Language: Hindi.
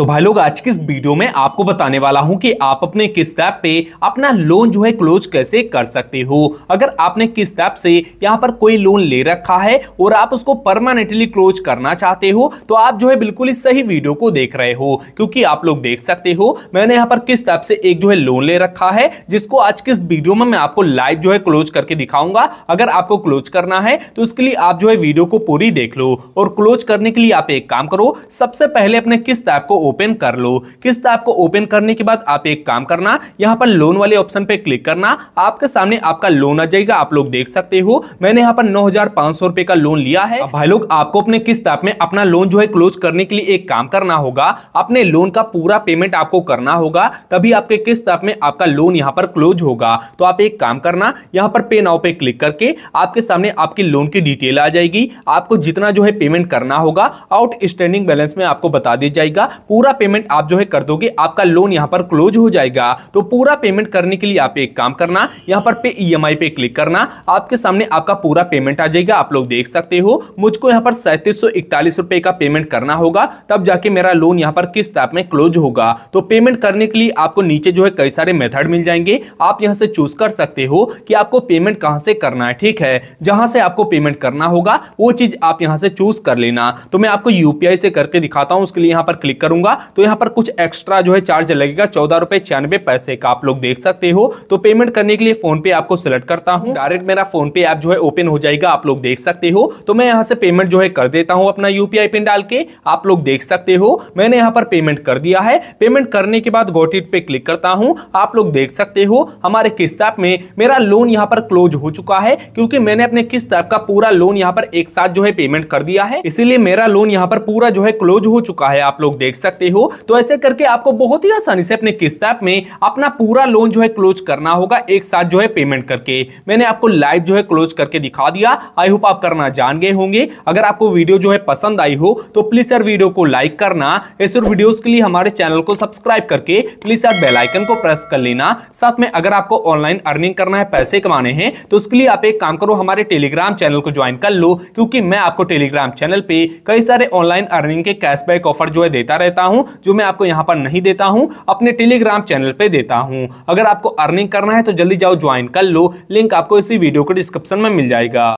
तो भाई लोग आज की इस वीडियो में आपको बताने वाला हूं कि आप अपने किस ऐप पे अपना लोन जो है क्लोज कैसे कर सकते हो अगर आपने किस ऐप से यहां पर कोई लोन ले रखा है और आप उसको परमानेंटली क्लोज करना चाहते हो तो आप जो है बिल्कुल इस सही वीडियो को देख रहे हो क्योंकि आप लोग देख सकते हो मैंने यहाँ पर किस ऐप से एक जो है लोन ले रखा है जिसको आज की इस वीडियो में मैं आपको लाइव जो है क्लोज करके दिखाऊंगा अगर आपको क्लोज करना है तो उसके लिए आप जो है वीडियो को पूरी देख लो और क्लोज करने के लिए आप एक काम करो सबसे पहले अपने किस ऐप को ओपन कर लो किस्त आपको ओपन करने के बाद आप एक काम करना यहाँ पर लोन वाले ऑप्शन पे क्लिक करना आपके सामने आपका लोन आ जाएगा आप लोग देख सकते हो मैंने यहाँ पर नौ रुपए का लोन लिया है भाई लोग आपको अपने किस्त ऐप में अपना लोन जो है क्लोज करने के लिए एक काम करना होगा अपने लोन का पूरा पेमेंट आपको करना होगा तभी आपके किस्त ऐप में आपका लोन यहाँ पर क्लोज होगा तो आप एक काम करना यहाँ पर पे नाव पे क्लिक करके आपके सामने आपकी लोन की डिटेल आ जाएगी आपको जितना जो है पेमेंट करना होगा आउटस्टैंडिंग बैलेंस में आपको बता दिया जाएगा पूरा पेमेंट आप जो है कर दोगे आपका लोन यहाँ पर क्लोज हो जाएगा तो पूरा पेमेंट करने के लिए आप एक काम करना यहाँ पर e पे ई पे क्लिक करना आपके सामने आपका पूरा पेमेंट आ जाएगा आप लोग देख सकते हो मुझको यहाँ पर सैंतीस रुपए का पेमेंट करना होगा तब जाके मेरा लोन यहाँ पर किस टाइप में क्लोज होगा तो पेमेंट करने के लिए आपको नीचे जो है कई सारे मेथड मिल जाएंगे आप यहाँ से चूज कर सकते हो कि आपको पेमेंट कहाँ से करना है ठीक है जहां से आपको पेमेंट करना होगा वो चीज़ आप यहाँ से चूज कर लेना तो मैं आपको यूपीआई से करके दिखाता हूँ उसके लिए यहाँ पर क्लिक करूंगा करूंगा तो यहां पर कुछ एक्स्ट्रा जो है चार्ज लगेगा चौदह रुपए छियानवे पैसे का आप लोग देख सकते हो तो पेमेंट करने के लिए फोन पे आपको सिलेक्ट करता हूं डायरेक्ट मेरा फोन पे ऐप जो है ओपन हो जाएगा आप लोग देख सकते हो तो मैं यहाँ से पेमेंट जो है कर देता हूँ अपना यूपीआई पिन डाल के आप लोग देख सकते हो मैंने यहाँ पर पेमेंट कर दिया है पेमेंट करने के बाद गोटिट पे क्लिक करता हूँ आप लोग देख सकते हो हमारे किस्त ऐप में मेरा लोन यहाँ पर क्लोज हो चुका है क्योंकि मैंने अपने किस्त ऐप का पूरा लोन यहाँ पर एक साथ जो है पेमेंट कर दिया है इसीलिए मेरा लोन यहाँ पर पूरा जो है क्लोज हो चुका है आप लोग देख सकते सकते हो तो ऐसे करके आपको बहुत ही आसानी से अपने किस्त ऐप में अपना पूरा लोन जो है क्लोज करना होगा एक साथ जो है पेमेंट करके मैंने आपको लाइव जो है क्लोज करके दिखा दिया आई होप आप करना जान गए होंगे अगर आपको वीडियो जो है पसंद आई हो तो प्लीज सर वीडियो को लाइक करना ऐसे वीडियोस के लिए हमारे चैनल को सब्सक्राइब करके प्लीज सर बेलाइकन को प्रेस कर लेना साथ में अगर आपको ऑनलाइन अर्निंग करना है पैसे कमाने हैं तो उसके लिए आप एक काम करो हमारे टेलीग्राम चैनल को ज्वाइन कर लो क्योंकि मैं आपको टेलीग्राम चैनल पे कई सारे ऑनलाइन अर्निंग के कैशबैक ऑफर जो है देता रहता करता हूं जो मैं आपको यहाँ पर नहीं देता हूं अपने टेलीग्राम चैनल पर देता हूं अगर आपको अर्निंग करना है तो जल्दी जाओ ज्वाइन कर लो लिंक आपको इसी वीडियो के डिस्क्रिप्शन में मिल जाएगा